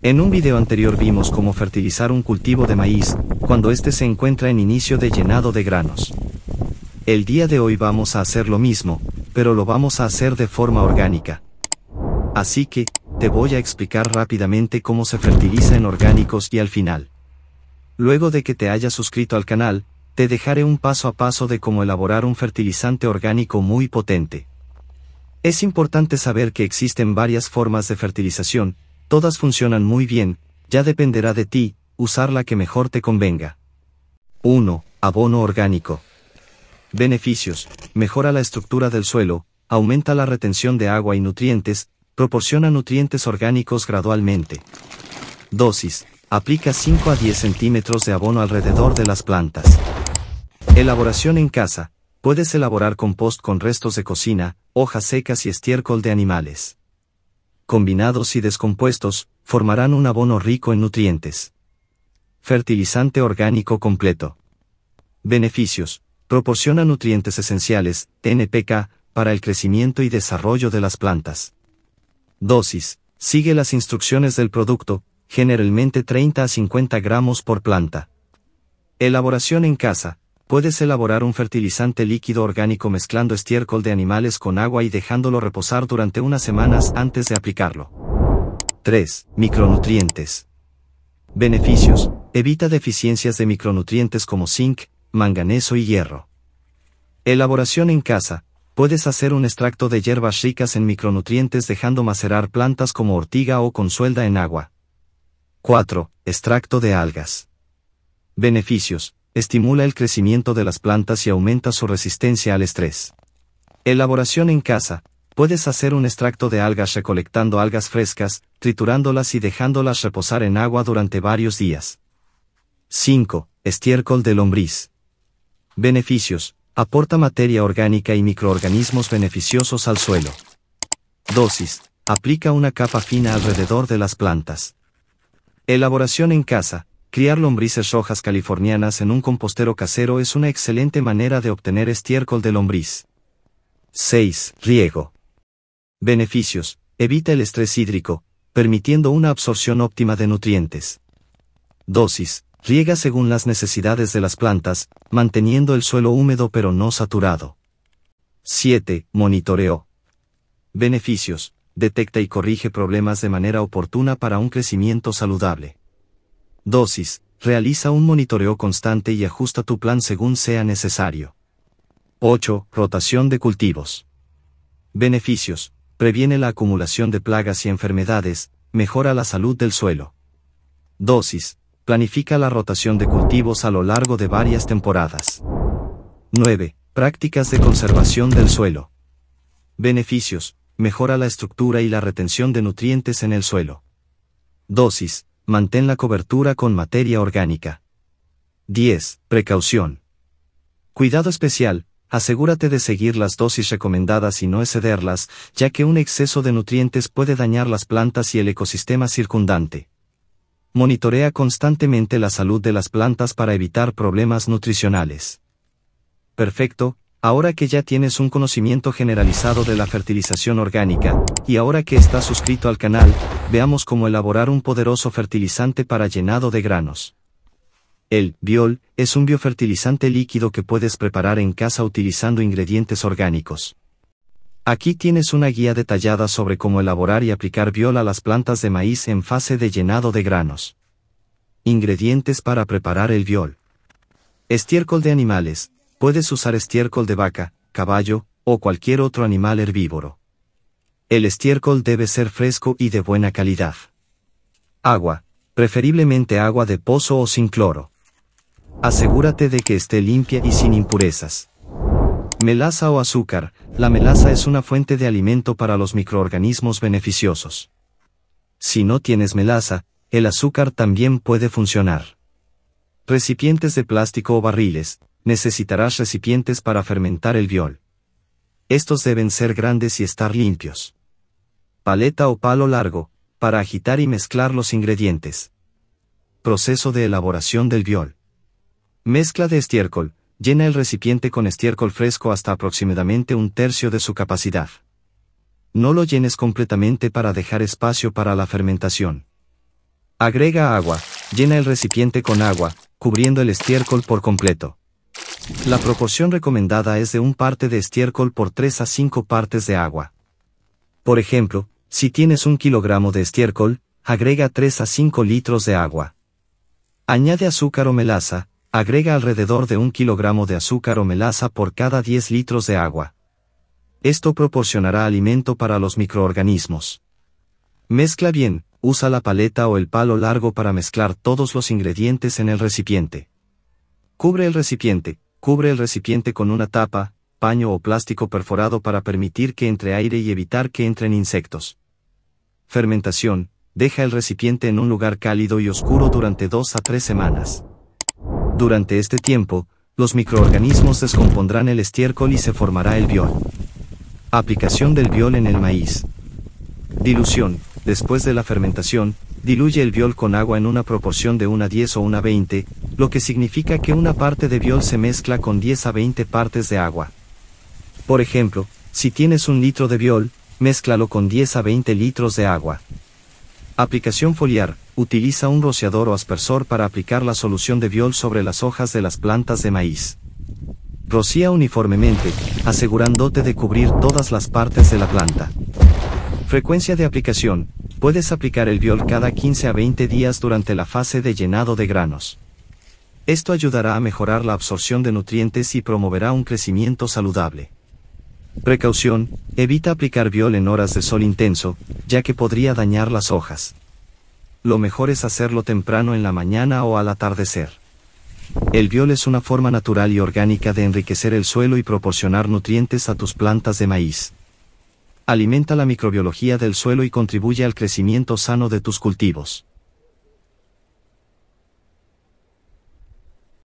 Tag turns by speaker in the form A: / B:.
A: En un video anterior vimos cómo fertilizar un cultivo de maíz, cuando éste se encuentra en inicio de llenado de granos. El día de hoy vamos a hacer lo mismo, pero lo vamos a hacer de forma orgánica. Así que, te voy a explicar rápidamente cómo se fertiliza en orgánicos y al final. Luego de que te hayas suscrito al canal, te dejaré un paso a paso de cómo elaborar un fertilizante orgánico muy potente. Es importante saber que existen varias formas de fertilización, Todas funcionan muy bien, ya dependerá de ti, usar la que mejor te convenga. 1. Abono orgánico. Beneficios. Mejora la estructura del suelo, aumenta la retención de agua y nutrientes, proporciona nutrientes orgánicos gradualmente. Dosis. Aplica 5 a 10 centímetros de abono alrededor de las plantas. Elaboración en casa. Puedes elaborar compost con restos de cocina, hojas secas y estiércol de animales combinados y descompuestos, formarán un abono rico en nutrientes. Fertilizante orgánico completo. Beneficios. Proporciona nutrientes esenciales, NPK, para el crecimiento y desarrollo de las plantas. Dosis. Sigue las instrucciones del producto, generalmente 30 a 50 gramos por planta. Elaboración en casa puedes elaborar un fertilizante líquido orgánico mezclando estiércol de animales con agua y dejándolo reposar durante unas semanas antes de aplicarlo. 3. Micronutrientes. Beneficios. Evita deficiencias de micronutrientes como zinc, manganeso y hierro. Elaboración en casa. Puedes hacer un extracto de hierbas ricas en micronutrientes dejando macerar plantas como ortiga o con suelda en agua. 4. Extracto de algas. Beneficios estimula el crecimiento de las plantas y aumenta su resistencia al estrés. Elaboración en casa. Puedes hacer un extracto de algas recolectando algas frescas, triturándolas y dejándolas reposar en agua durante varios días. 5. Estiércol de lombriz. Beneficios. Aporta materia orgánica y microorganismos beneficiosos al suelo. Dosis. Aplica una capa fina alrededor de las plantas. Elaboración en casa. Criar lombrices rojas californianas en un compostero casero es una excelente manera de obtener estiércol de lombriz. 6. Riego. Beneficios. Evita el estrés hídrico, permitiendo una absorción óptima de nutrientes. Dosis. Riega según las necesidades de las plantas, manteniendo el suelo húmedo pero no saturado. 7. Monitoreo. Beneficios. Detecta y corrige problemas de manera oportuna para un crecimiento saludable. Dosis. Realiza un monitoreo constante y ajusta tu plan según sea necesario. 8. Rotación de cultivos. Beneficios. Previene la acumulación de plagas y enfermedades, mejora la salud del suelo. Dosis. Planifica la rotación de cultivos a lo largo de varias temporadas. 9. Prácticas de conservación del suelo. Beneficios. Mejora la estructura y la retención de nutrientes en el suelo. Dosis mantén la cobertura con materia orgánica. 10. Precaución. Cuidado especial, asegúrate de seguir las dosis recomendadas y no excederlas, ya que un exceso de nutrientes puede dañar las plantas y el ecosistema circundante. Monitorea constantemente la salud de las plantas para evitar problemas nutricionales. Perfecto, Ahora que ya tienes un conocimiento generalizado de la fertilización orgánica, y ahora que estás suscrito al canal, veamos cómo elaborar un poderoso fertilizante para llenado de granos. El biol es un biofertilizante líquido que puedes preparar en casa utilizando ingredientes orgánicos. Aquí tienes una guía detallada sobre cómo elaborar y aplicar biol a las plantas de maíz en fase de llenado de granos. Ingredientes para preparar el biol. Estiércol de animales, puedes usar estiércol de vaca, caballo, o cualquier otro animal herbívoro. El estiércol debe ser fresco y de buena calidad. Agua, preferiblemente agua de pozo o sin cloro. Asegúrate de que esté limpia y sin impurezas. Melaza o azúcar, la melaza es una fuente de alimento para los microorganismos beneficiosos. Si no tienes melaza, el azúcar también puede funcionar. Recipientes de plástico o barriles, necesitarás recipientes para fermentar el viol. Estos deben ser grandes y estar limpios. Paleta o palo largo, para agitar y mezclar los ingredientes. Proceso de elaboración del viol. Mezcla de estiércol, llena el recipiente con estiércol fresco hasta aproximadamente un tercio de su capacidad. No lo llenes completamente para dejar espacio para la fermentación. Agrega agua, llena el recipiente con agua, cubriendo el estiércol por completo. La proporción recomendada es de un parte de estiércol por 3 a 5 partes de agua. Por ejemplo, si tienes un kilogramo de estiércol, agrega 3 a 5 litros de agua. Añade azúcar o melaza, agrega alrededor de un kilogramo de azúcar o melaza por cada 10 litros de agua. Esto proporcionará alimento para los microorganismos. Mezcla bien, usa la paleta o el palo largo para mezclar todos los ingredientes en el recipiente. Cubre el recipiente, Cubre el recipiente con una tapa, paño o plástico perforado para permitir que entre aire y evitar que entren insectos. Fermentación. Deja el recipiente en un lugar cálido y oscuro durante 2 a 3 semanas. Durante este tiempo, los microorganismos descompondrán el estiércol y se formará el biol. Aplicación del biol en el maíz. Dilución. Después de la fermentación, diluye el biol con agua en una proporción de una a 10 o una a 20, lo que significa que una parte de viol se mezcla con 10 a 20 partes de agua. Por ejemplo, si tienes un litro de viol, mézclalo con 10 a 20 litros de agua. Aplicación foliar. Utiliza un rociador o aspersor para aplicar la solución de viol sobre las hojas de las plantas de maíz. Rocía uniformemente, asegurándote de cubrir todas las partes de la planta. Frecuencia de aplicación. Puedes aplicar el viol cada 15 a 20 días durante la fase de llenado de granos. Esto ayudará a mejorar la absorción de nutrientes y promoverá un crecimiento saludable. Precaución, evita aplicar viol en horas de sol intenso, ya que podría dañar las hojas. Lo mejor es hacerlo temprano en la mañana o al atardecer. El viol es una forma natural y orgánica de enriquecer el suelo y proporcionar nutrientes a tus plantas de maíz. Alimenta la microbiología del suelo y contribuye al crecimiento sano de tus cultivos.